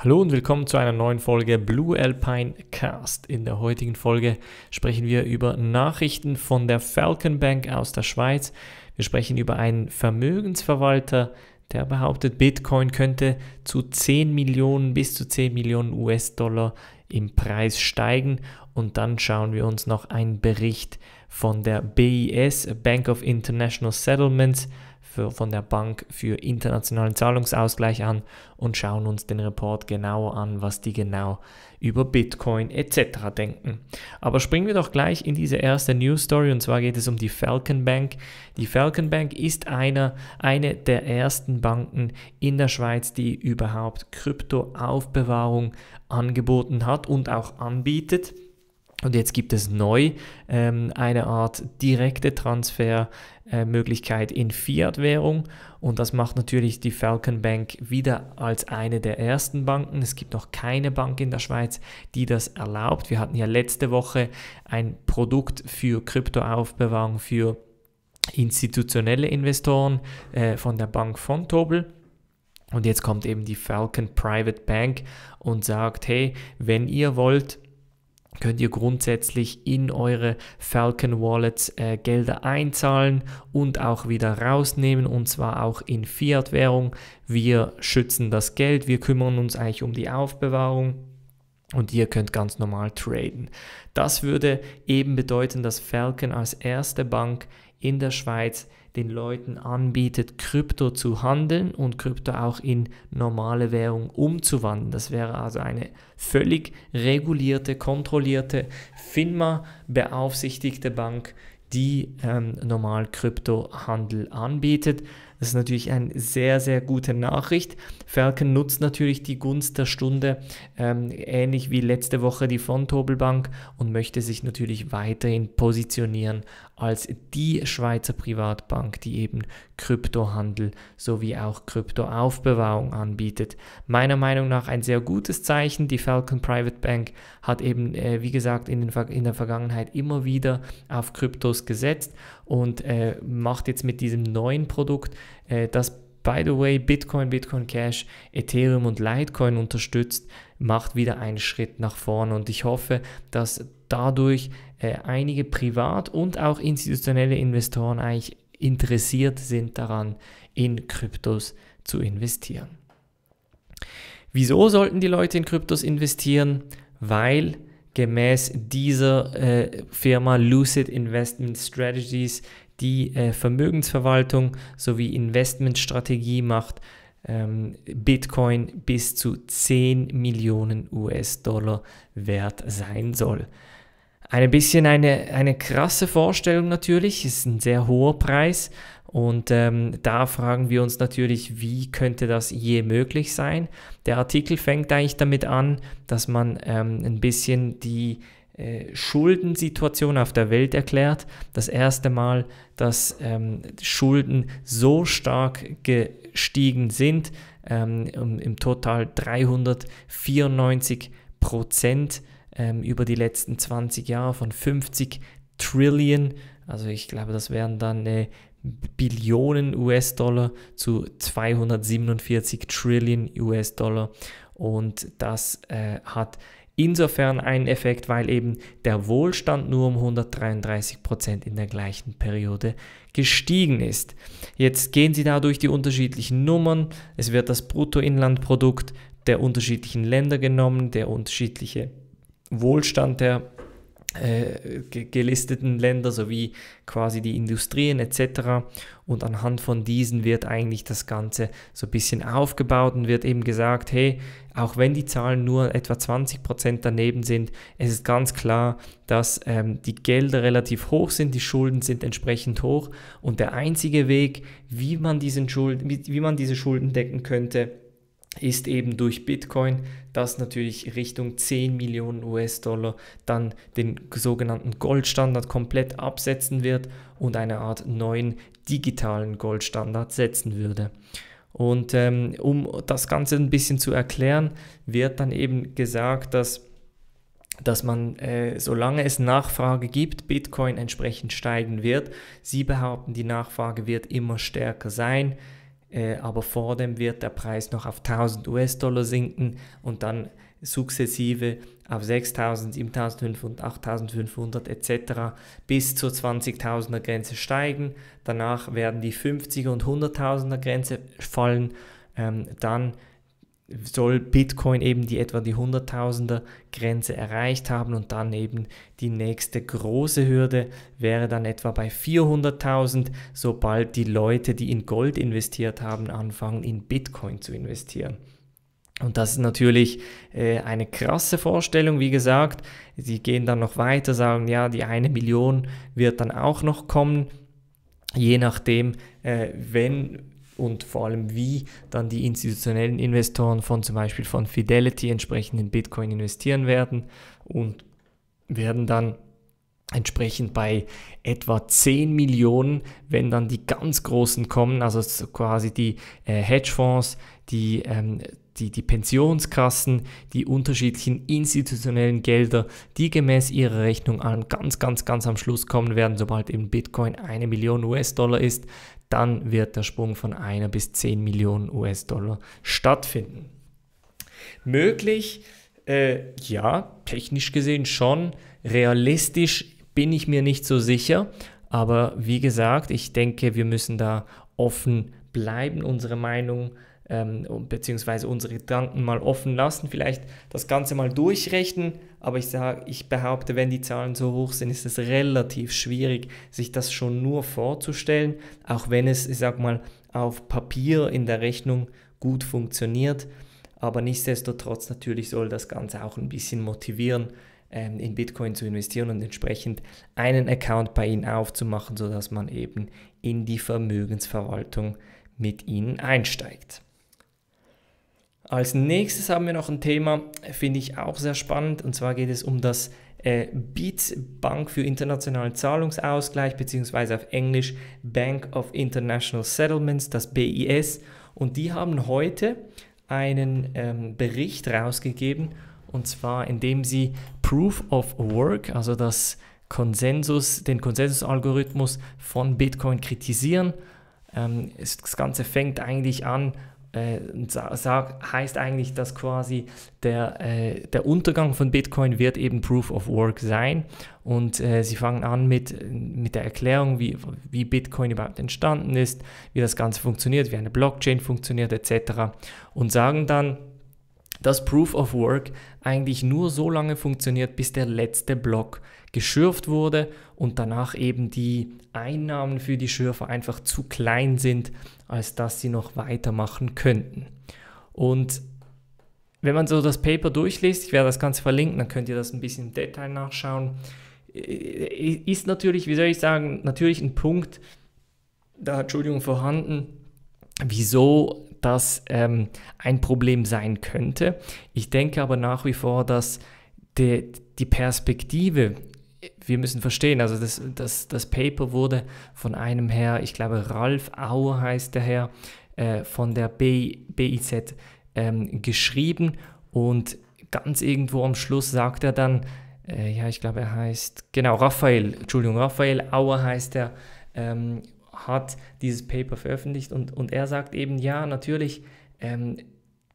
Hallo und willkommen zu einer neuen Folge Blue Alpine Cast. In der heutigen Folge sprechen wir über Nachrichten von der Falcon Bank aus der Schweiz. Wir sprechen über einen Vermögensverwalter, der behauptet, Bitcoin könnte zu 10 Millionen bis zu 10 Millionen US-Dollar im Preis steigen. Und dann schauen wir uns noch einen Bericht von der BIS, Bank of International Settlements, an für, von der Bank für internationalen Zahlungsausgleich an und schauen uns den Report genauer an, was die genau über Bitcoin etc. denken. Aber springen wir doch gleich in diese erste News Story und zwar geht es um die Falcon Bank. Die Falcon Bank ist einer, eine der ersten Banken in der Schweiz, die überhaupt Kryptoaufbewahrung angeboten hat und auch anbietet. Und jetzt gibt es neu ähm, eine Art direkte Transfermöglichkeit äh, in Fiat-Währung. Und das macht natürlich die Falcon Bank wieder als eine der ersten Banken. Es gibt noch keine Bank in der Schweiz, die das erlaubt. Wir hatten ja letzte Woche ein Produkt für Kryptoaufbewahrung für institutionelle Investoren äh, von der Bank von Tobel. Und jetzt kommt eben die Falcon Private Bank und sagt, hey, wenn ihr wollt, könnt ihr grundsätzlich in eure Falcon Wallets äh, Gelder einzahlen und auch wieder rausnehmen und zwar auch in Fiat-Währung. Wir schützen das Geld, wir kümmern uns eigentlich um die Aufbewahrung und ihr könnt ganz normal traden. Das würde eben bedeuten, dass Falcon als erste Bank in der Schweiz den Leuten anbietet, Krypto zu handeln und Krypto auch in normale Währung umzuwandeln. Das wäre also eine völlig regulierte, kontrollierte, FINMA beaufsichtigte Bank, die ähm, normal Kryptohandel anbietet. Das ist natürlich eine sehr, sehr gute Nachricht. Falcon nutzt natürlich die Gunst der Stunde, ähm, ähnlich wie letzte Woche die von Tobelbank und möchte sich natürlich weiterhin positionieren als die Schweizer Privatbank, die eben Kryptohandel sowie auch Kryptoaufbewahrung anbietet. Meiner Meinung nach ein sehr gutes Zeichen. Die Falcon Private Bank hat eben, äh, wie gesagt, in, den, in, der Vergangenheit immer wieder auf Kryptos gesetzt und äh, macht jetzt mit diesem neuen Produkt äh, das by the way Bitcoin, Bitcoin Cash, Ethereum und Litecoin unterstützt, macht wieder einen Schritt nach vorne. Und ich hoffe, dass dadurch äh, einige Privat- und auch institutionelle Investoren eigentlich interessiert sind daran, in Kryptos zu investieren. Wieso sollten die Leute in Kryptos investieren? Weil gemäß dieser äh, Firma Lucid Investment Strategies die äh, Vermögensverwaltung sowie Investmentstrategie macht, ähm, Bitcoin bis zu 10 Millionen US-Dollar wert sein soll. Ein bisschen eine, eine krasse Vorstellung natürlich, ist ein sehr hoher Preis und ähm, da fragen wir uns natürlich, wie könnte das je möglich sein? Der Artikel fängt eigentlich damit an, dass man ähm, ein bisschen die äh, Schuldensituation auf der Welt erklärt. Das erste Mal, dass ähm, Schulden so stark gestiegen sind, ähm, im Total 394 Prozent ähm, über die letzten 20 Jahre von 50 Trillion. Also ich glaube, das wären dann eine äh, Billionen US-Dollar zu 247 Trillion US-Dollar. Und das äh, hat Insofern ein Effekt, weil eben der Wohlstand nur um 133 Prozent in der gleichen Periode gestiegen ist. Jetzt gehen Sie da durch die unterschiedlichen Nummern. Es wird das Bruttoinlandprodukt der unterschiedlichen Länder genommen, der unterschiedliche Wohlstand der äh, gelisteten Länder sowie quasi die Industrien etc. Und anhand von diesen wird eigentlich das Ganze so ein bisschen aufgebaut und wird eben gesagt, hey, auch wenn die Zahlen nur etwa 20% Prozent daneben sind, es ist ganz klar, dass ähm, die Gelder relativ hoch sind, die Schulden sind entsprechend hoch und der einzige Weg, wie man, diesen Schuld, wie, wie man diese Schulden decken könnte, ist eben durch Bitcoin, das natürlich Richtung 10 Millionen US-Dollar dann den sogenannten Goldstandard komplett absetzen wird und eine Art neuen digitalen Goldstandard setzen würde. Und ähm, um das Ganze ein bisschen zu erklären, wird dann eben gesagt, dass dass man, äh, solange es Nachfrage gibt, Bitcoin entsprechend steigen wird. Sie behaupten, die Nachfrage wird immer stärker sein. Äh, aber vor dem wird der Preis noch auf 1000 US-Dollar sinken und dann sukzessive auf 6000, 7500, 8500 etc. bis zur 20.000er Grenze steigen. Danach werden die 50er und 100.000er Grenze fallen. Ähm, dann soll Bitcoin eben die etwa die 100.000er Grenze erreicht haben und dann eben die nächste große Hürde wäre dann etwa bei 400.000, sobald die Leute, die in Gold investiert haben, anfangen in Bitcoin zu investieren. Und das ist natürlich äh, eine krasse Vorstellung, wie gesagt. Sie gehen dann noch weiter, sagen, ja, die eine Million wird dann auch noch kommen, je nachdem, äh, wenn und vor allem wie dann die institutionellen Investoren von zum Beispiel von Fidelity entsprechend in Bitcoin investieren werden und werden dann entsprechend bei etwa 10 Millionen, wenn dann die ganz großen kommen, also quasi die äh, Hedgefonds, die, ähm, die, die Pensionskassen, die unterschiedlichen institutionellen Gelder, die gemäß ihrer Rechnung an ganz, ganz, ganz am Schluss kommen werden, sobald eben Bitcoin eine Million US-Dollar ist, dann wird der Sprung von einer bis 10 Millionen US-Dollar stattfinden. Möglich, äh, ja, technisch gesehen schon, realistisch bin ich mir nicht so sicher. Aber wie gesagt, ich denke, wir müssen da offen bleiben, unsere Meinung ähm, beziehungsweise unsere Gedanken mal offen lassen, vielleicht das Ganze mal durchrechnen. Aber ich sage, ich behaupte, wenn die Zahlen so hoch sind, ist es relativ schwierig, sich das schon nur vorzustellen, auch wenn es, ich sag mal, auf Papier in der Rechnung gut funktioniert. Aber nichtsdestotrotz natürlich soll das Ganze auch ein bisschen motivieren, ähm, in Bitcoin zu investieren und entsprechend einen Account bei ihnen aufzumachen, sodass man eben in die Vermögensverwaltung mit ihnen einsteigt. Als nächstes haben wir noch ein Thema, finde ich auch sehr spannend, und zwar geht es um das äh, BITS Bank für internationalen Zahlungsausgleich, beziehungsweise auf Englisch Bank of International Settlements, das BIS. Und die haben heute einen ähm, Bericht rausgegeben, und zwar indem sie Proof of Work, also das Konsensus, den Konsensusalgorithmus von Bitcoin kritisieren. Ähm, das Ganze fängt eigentlich an, äh, sag, heißt eigentlich, dass quasi der, äh, der Untergang von Bitcoin wird eben Proof of Work sein. Und äh, sie fangen an mit, mit der Erklärung, wie, wie Bitcoin überhaupt entstanden ist, wie das Ganze funktioniert, wie eine Blockchain funktioniert etc. Und sagen dann, dass Proof of Work eigentlich nur so lange funktioniert, bis der letzte Block geschürft wurde und danach eben die Einnahmen für die Schürfer einfach zu klein sind, als dass sie noch weitermachen könnten. Und wenn man so das Paper durchliest, ich werde das Ganze verlinken, dann könnt ihr das ein bisschen im Detail nachschauen, äh, äh, ist natürlich, wie soll ich sagen, natürlich ein Punkt, da Entschuldigung vorhanden, wieso das ähm, ein Problem sein könnte. Ich denke aber nach wie vor, dass die, die Perspektive, wir müssen verstehen, also das, das, das Paper wurde von einem Herr, ich glaube Ralf Auer heißt der Herr, äh, von der B, BIZ ähm, geschrieben und ganz irgendwo am Schluss sagt er dann, äh, ja, ich glaube, er heißt, genau, Raphael, Entschuldigung, Raphael Auer heißt er, ähm, hat dieses Paper veröffentlicht und, und er sagt eben, ja, natürlich, ähm,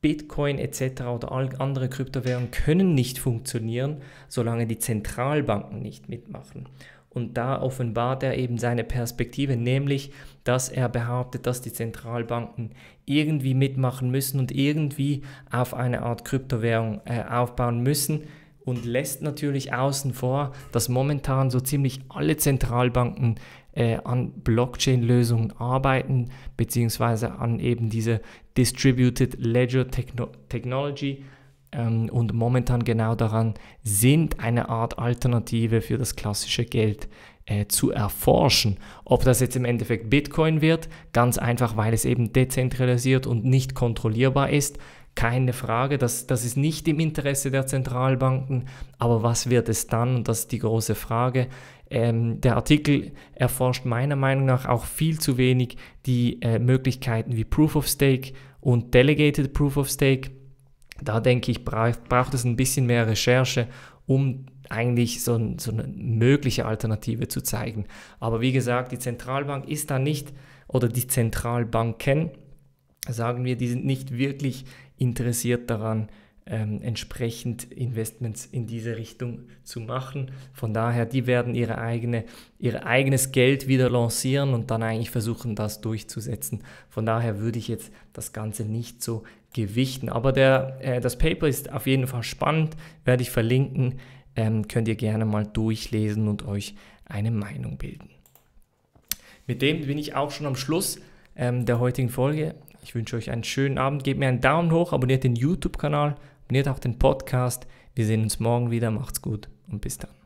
Bitcoin etc. oder andere Kryptowährungen können nicht funktionieren, solange die Zentralbanken nicht mitmachen. Und da offenbart er eben seine Perspektive, nämlich, dass er behauptet, dass die Zentralbanken irgendwie mitmachen müssen und irgendwie auf eine Art Kryptowährung äh, aufbauen müssen und lässt natürlich außen vor, dass momentan so ziemlich alle Zentralbanken äh, an Blockchain-Lösungen arbeiten, beziehungsweise an eben diese Distributed Ledger Techno Technology ähm, und momentan genau daran sind, eine Art Alternative für das klassische Geld äh, zu erforschen. Ob das jetzt im Endeffekt Bitcoin wird, ganz einfach, weil es eben dezentralisiert und nicht kontrollierbar ist, keine Frage, das, das ist nicht im Interesse der Zentralbanken, aber was wird es dann? Und das ist die große Frage. Ähm, der Artikel erforscht meiner Meinung nach auch viel zu wenig die äh, Möglichkeiten wie Proof of Stake und Delegated Proof of Stake. Da denke ich, bra braucht es ein bisschen mehr Recherche, um eigentlich so, so, eine mögliche Alternative zu zeigen. Aber wie gesagt, die Zentralbank ist da nicht oder die Zentralbanken sagen wir, die sind nicht wirklich interessiert daran, ähm, entsprechend Investments in diese Richtung zu machen. Von daher, die werden ihre eigene, ihr eigenes Geld wieder lancieren und dann eigentlich versuchen, das durchzusetzen. Von daher würde ich jetzt das Ganze nicht so gewichten. Aber der, äh, das Paper ist auf jeden Fall spannend, werde ich verlinken. Ähm, könnt ihr gerne mal durchlesen und euch eine Meinung bilden. Mit dem bin ich auch schon am Schluss ähm, der heutigen Folge. Ich wünsche euch einen schönen Abend. Gebt mir einen Daumen hoch, abonniert den YouTube-Kanal, abonniert auch den Podcast. Wir sehen uns morgen wieder. Macht's gut und bis dann.